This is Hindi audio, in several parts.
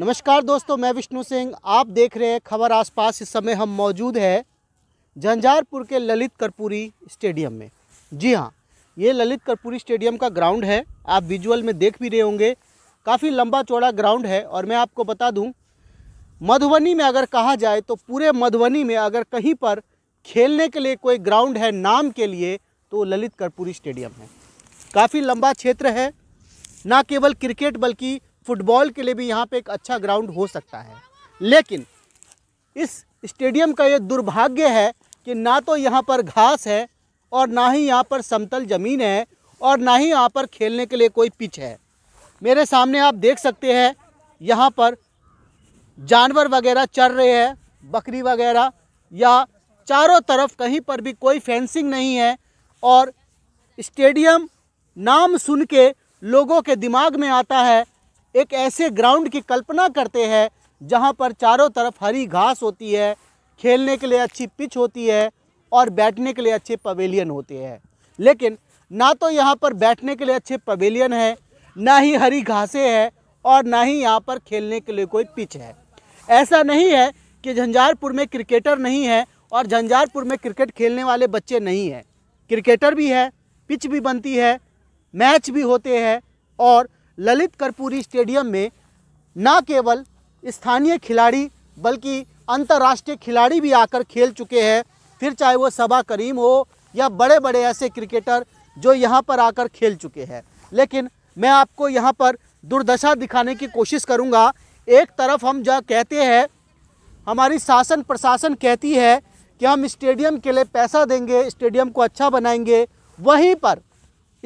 नमस्कार दोस्तों मैं विष्णु सिंह आप देख रहे हैं खबर आसपास इस समय हम मौजूद है झंझारपुर के ललित कर्पूरी स्टेडियम में जी हाँ ये ललित कर्पूरी स्टेडियम का ग्राउंड है आप विजुअल में देख भी रहे होंगे काफ़ी लंबा चौड़ा ग्राउंड है और मैं आपको बता दूं मधुबनी में अगर कहा जाए तो पूरे मधुबनी में अगर कहीं पर खेलने के लिए कोई ग्राउंड है नाम के लिए तो ललित कर्पूरी स्टेडियम है काफ़ी लंबा क्षेत्र है ना केवल क्रिकेट बल्कि फुटबॉल के लिए भी यहाँ पे एक अच्छा ग्राउंड हो सकता है लेकिन इस स्टेडियम का ये दुर्भाग्य है कि ना तो यहाँ पर घास है और ना ही यहाँ पर समतल ज़मीन है और ना ही यहाँ पर खेलने के लिए कोई पिच है मेरे सामने आप देख सकते हैं यहाँ पर जानवर वगैरह चर रहे हैं बकरी वगैरह या चारों तरफ कहीं पर भी कोई फेंसिंग नहीं है और स्टेडियम नाम सुन के लोगों के दिमाग में आता है एक ऐसे ग्राउंड की कल्पना करते हैं जहाँ पर चारों तरफ हरी घास होती है खेलने के लिए अच्छी पिच होती है और बैठने के लिए अच्छे पवेलियन होते हैं लेकिन ना तो यहाँ पर बैठने के लिए अच्छे पवेलियन है ना ही हरी घासें हैं और ना ही यहाँ पर खेलने के लिए कोई पिच है ऐसा नहीं है कि झंझारपुर में क्रिकेटर नहीं है और झंझारपुर में क्रिकेट खेलने वाले बच्चे नहीं हैं क्रिकेटर भी है पिच भी बनती है मैच भी होते हैं और ललित कर्पूरी स्टेडियम में न केवल स्थानीय खिलाड़ी बल्कि अंतर्राष्ट्रीय खिलाड़ी भी आकर खेल चुके हैं फिर चाहे वो सबा करीम हो या बड़े बड़े ऐसे क्रिकेटर जो यहाँ पर आकर खेल चुके हैं लेकिन मैं आपको यहाँ पर दुर्दशा दिखाने की कोशिश करूँगा एक तरफ हम जहाँ कहते हैं हमारी शासन प्रशासन कहती है कि हम स्टेडियम के लिए पैसा देंगे स्टेडियम को अच्छा बनाएंगे वहीं पर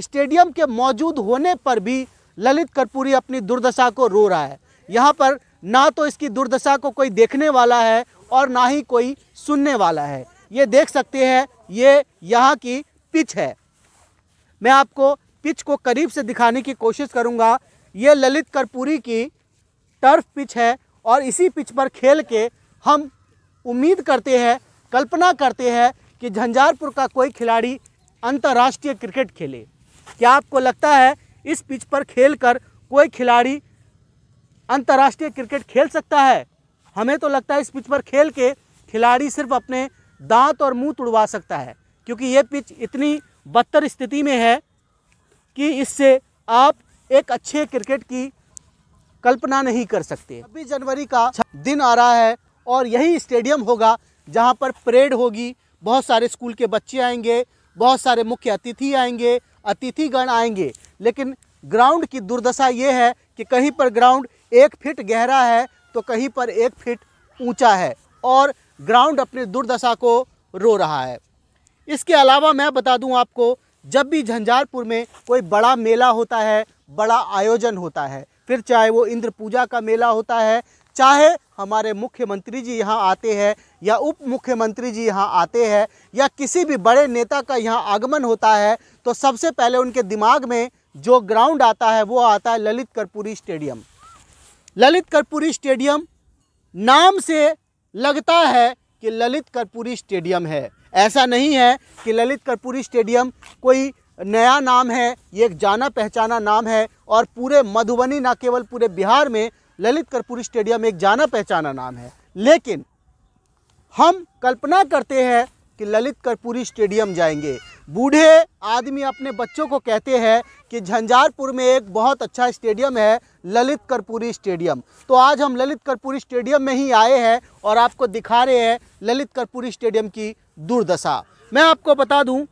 स्टेडियम के मौजूद होने पर भी ललित कर्पूरी अपनी दुर्दशा को रो रहा है यहाँ पर ना तो इसकी दुर्दशा को कोई देखने वाला है और ना ही कोई सुनने वाला है ये देख सकते हैं ये यहाँ की पिच है मैं आपको पिच को करीब से दिखाने की कोशिश करूँगा ये ललित कर्पूरी की टर्फ पिच है और इसी पिच पर खेल के हम उम्मीद करते हैं कल्पना करते हैं कि झंझारपुर का कोई खिलाड़ी अंतर्राष्ट्रीय क्रिकेट खेले क्या आपको लगता है इस पिच पर खेलकर कोई खिलाड़ी अंतर्राष्ट्रीय क्रिकेट खेल सकता है हमें तो लगता है इस पिच पर खेल के खिलाड़ी सिर्फ अपने दांत और मुंह तुड़वा सकता है क्योंकि ये पिच इतनी बदतर स्थिति में है कि इससे आप एक अच्छे क्रिकेट की कल्पना नहीं कर सकते छब्बीस जनवरी का दिन आ रहा है और यही स्टेडियम होगा जहां पर परेड होगी बहुत सारे स्कूल के बच्चे आएंगे बहुत सारे मुख्य अतिथि आएंगे अतिथिगण आएंगे लेकिन ग्राउंड की दुर्दशा ये है कि कहीं पर ग्राउंड एक फिट गहरा है तो कहीं पर एक फिट ऊंचा है और ग्राउंड अपनी दुर्दशा को रो रहा है इसके अलावा मैं बता दूं आपको जब भी झंझारपुर में कोई बड़ा मेला होता है बड़ा आयोजन होता है फिर चाहे वो इंद्र पूजा का मेला होता है चाहे हमारे मुख्यमंत्री जी यहाँ आते हैं या उप मुख्यमंत्री जी यहाँ आते हैं या किसी भी बड़े नेता का यहाँ आगमन होता है तो सबसे पहले उनके दिमाग में जो ग्राउंड आता है वो आता है ललित कर्पूरी स्टेडियम ललित कर्पूरी स्टेडियम नाम से लगता है कि ललित कर्पूरी स्टेडियम है ऐसा नहीं है कि ललित कर्पूरी स्टेडियम कोई नया नाम है ये एक जाना पहचाना नाम है और पूरे मधुबनी ना केवल पूरे बिहार में ललित कर्पूरी स्टेडियम एक जाना पहचाना नाम है लेकिन हम कल्पना करते हैं कि ललित कर्पूरी स्टेडियम जाएंगे बूढ़े आदमी अपने बच्चों को कहते हैं कि झंझारपुर में एक बहुत अच्छा स्टेडियम है ललित कर्पूरी स्टेडियम तो आज हम ललित कर्पूरी स्टेडियम में ही आए हैं और आपको दिखा रहे हैं ललित कर्पूरी स्टेडियम की दुर्दशा मैं आपको बता दूं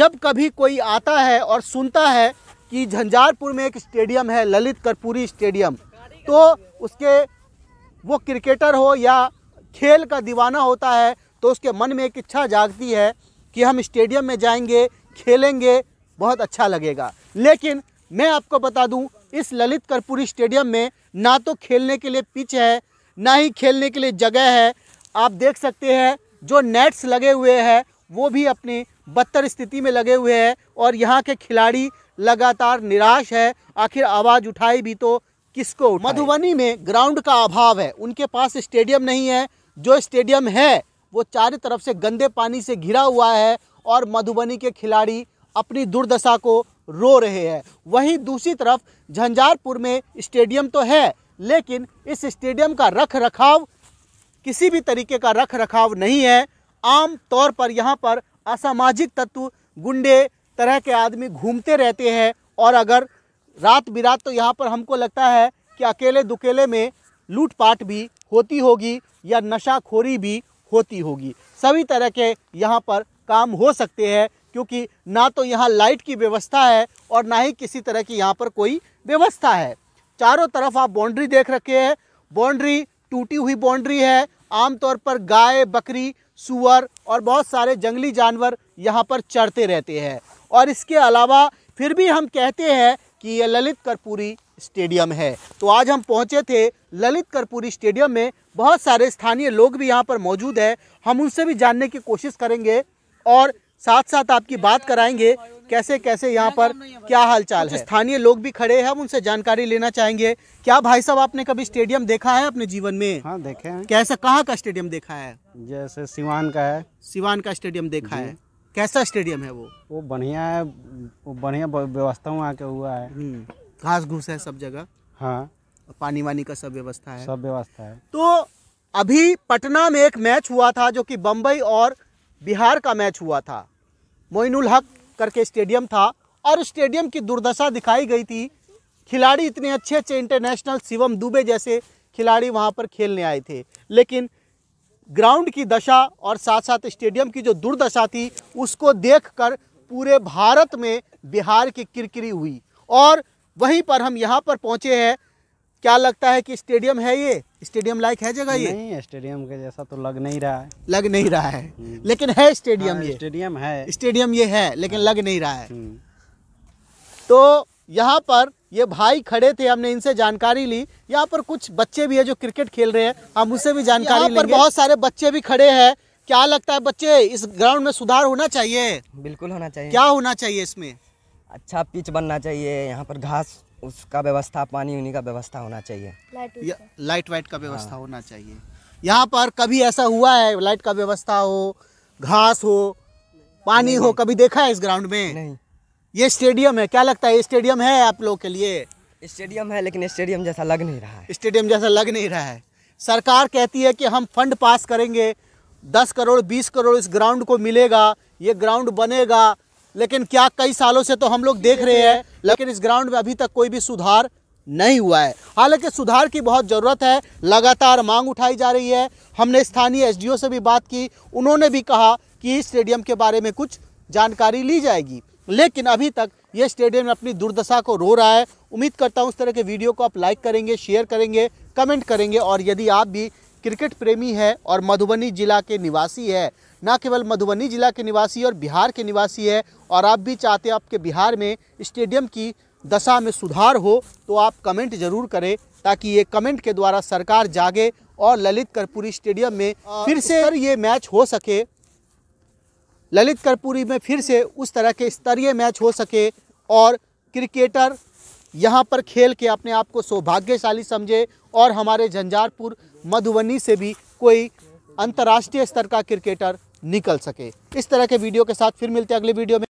जब कभी कोई आता है और सुनता है कि झंझारपुर में एक स्टेडियम है ललित कर्पूरी स्टेडियम तो उसके वो क्रिकेटर हो या खेल का दीवाना होता है तो उसके मन में एक इच्छा जागती है कि हम स्टेडियम में जाएंगे खेलेंगे बहुत अच्छा लगेगा लेकिन मैं आपको बता दूं इस ललित कर्पूरी स्टेडियम में ना तो खेलने के लिए पिच है ना ही खेलने के लिए जगह है आप देख सकते हैं जो नेट्स लगे हुए हैं वो भी अपनी बदतर स्थिति में लगे हुए हैं और यहाँ के खिलाड़ी लगातार निराश है आखिर आवाज़ उठाई भी तो किसको मधुबनी में ग्राउंड का अभाव है उनके पास स्टेडियम नहीं है जो स्टेडियम है वो चारों तरफ से गंदे पानी से घिरा हुआ है और मधुबनी के खिलाड़ी अपनी दुर्दशा को रो रहे हैं वहीं दूसरी तरफ झंझारपुर में स्टेडियम तो है लेकिन इस स्टेडियम का रख रखाव किसी भी तरीके का रख रखाव नहीं है आम तौर पर यहाँ पर असामाजिक तत्व गुंडे तरह के आदमी घूमते रहते हैं और अगर रात बिरात तो यहाँ पर हमको लगता है कि अकेले दुकेले में लूटपाट भी होती होगी या नशाखोरी भी होती होगी सभी तरह के यहाँ पर काम हो सकते हैं क्योंकि ना तो यहाँ लाइट की व्यवस्था है और ना ही किसी तरह की यहाँ पर कोई व्यवस्था है चारों तरफ आप बाउंड्री देख रखे है बाउंड्री टूटी हुई बाउंड्री है आमतौर पर गाय बकरी सुअर और बहुत सारे जंगली जानवर यहाँ पर चढ़ते रहते हैं और इसके अलावा फिर भी हम कहते हैं कि यह ललित कर्पूरी स्टेडियम है तो आज हम पहुँचे थे ललित कर्पूरी स्टेडियम में बहुत सारे स्थानीय लोग भी यहाँ पर मौजूद है हम उनसे भी जानने की कोशिश करेंगे और साथ साथ आपकी बात कराएंगे कैसे कैसे यहाँ पर क्या हालचाल है स्थानीय लोग भी खड़े हैं हम उनसे जानकारी लेना चाहेंगे क्या भाई साहब आपने कभी स्टेडियम देखा है अपने जीवन में हाँ देखे हैं कैसा कहाँ का स्टेडियम देखा है जैसे सिवान का है सिवान का स्टेडियम देखा है कैसा स्टेडियम है वो वो बढ़िया है बढ़िया व्यवस्था वहाँ के हुआ है हम्म, घास घूस है सब जगह हाँ पानी वानी का सब व्यवस्था है सब व्यवस्था है तो अभी पटना में एक मैच हुआ था जो कि बम्बई और बिहार का मैच हुआ था मोइनुल हक करके स्टेडियम था और स्टेडियम की दुर्दशा दिखाई गई थी खिलाड़ी इतने अच्छे अच्छे इंटरनेशनल शिवम दुबे जैसे खिलाड़ी वहाँ पर खेलने आए थे लेकिन ग्राउंड की दशा और साथ साथ स्टेडियम की जो दुर्दशा थी उसको देखकर पूरे भारत में बिहार की किरकिरी हुई और वहीं पर हम यहाँ पर पहुँचे हैं क्या लगता है कि स्टेडियम है ये स्टेडियम लाइक है जगह ये नहीं स्टेडियम के जैसा तो लग नहीं रहा है लग नहीं रहा है हम्म। लेकिन है स्टेडियम हाँ, ये स्टेडियम है स्टेडियम ये है लेकिन लग नहीं रहा है हम्म। तो यहाँ पर ये भाई खड़े थे हमने इनसे जानकारी ली यहाँ पर कुछ बच्चे भी है जो क्रिकेट खेल रहे हैं हम उससे भी जानकारी लेंगे बहुत सारे बच्चे भी खड़े है क्या लगता है बच्चे इस ग्राउंड में सुधार होना चाहिए बिल्कुल होना चाहिए क्या होना चाहिए इसमें अच्छा पिच बनना चाहिए यहाँ पर घास उसका व्यवस्था पानी उनी का व्यवस्था होना चाहिए लाइट वाइट का हाँ। व्यवस्था हाँ। होना चाहिए यहाँ पर कभी ऐसा हुआ है लाइट का व्यवस्था हो घास हो पानी हो कभी देखा है इस ग्राउंड में नहीं ये स्टेडियम है क्या लगता है स्टेडियम है आप लोग के लिए स्टेडियम है लेकिन स्टेडियम जैसा लग नहीं रहा है स्टेडियम जैसा लग नहीं रहा है सरकार कहती है कि हम फंड पास करेंगे दस करोड़ बीस करोड़ इस ग्राउंड को मिलेगा ये ग्राउंड बनेगा लेकिन क्या कई सालों से तो हम लोग देख रहे हैं लेकिन इस ग्राउंड में अभी तक कोई भी सुधार नहीं हुआ है हालांकि सुधार की बहुत ज़रूरत है लगातार मांग उठाई जा रही है हमने स्थानीय एसडीओ से भी बात की उन्होंने भी कहा कि इस स्टेडियम के बारे में कुछ जानकारी ली जाएगी लेकिन अभी तक ये स्टेडियम अपनी दुर्दशा को रो रहा है उम्मीद करता हूँ उस तरह के वीडियो को आप लाइक करेंगे शेयर करेंगे कमेंट करेंगे और यदि आप भी क्रिकेट प्रेमी है और मधुबनी जिला के निवासी है ना केवल मधुबनी ज़िला के निवासी और बिहार के निवासी है और आप भी चाहते हैं आपके बिहार में स्टेडियम की दशा में सुधार हो तो आप कमेंट ज़रूर करें ताकि ये कमेंट के द्वारा सरकार जागे और ललित कर्पूरी स्टेडियम में फिर से ये मैच हो सके ललित कर्पूरी में फिर से उस तरह के स्तरीय मैच हो सके और क्रिकेटर यहाँ पर खेल के अपने आप को सौभाग्यशाली समझे और हमारे झंझारपुर मधुबनी से भी कोई अंतर्राष्ट्रीय स्तर का क्रिकेटर निकल सके इस तरह के वीडियो के साथ फिर मिलते हैं अगले वीडियो में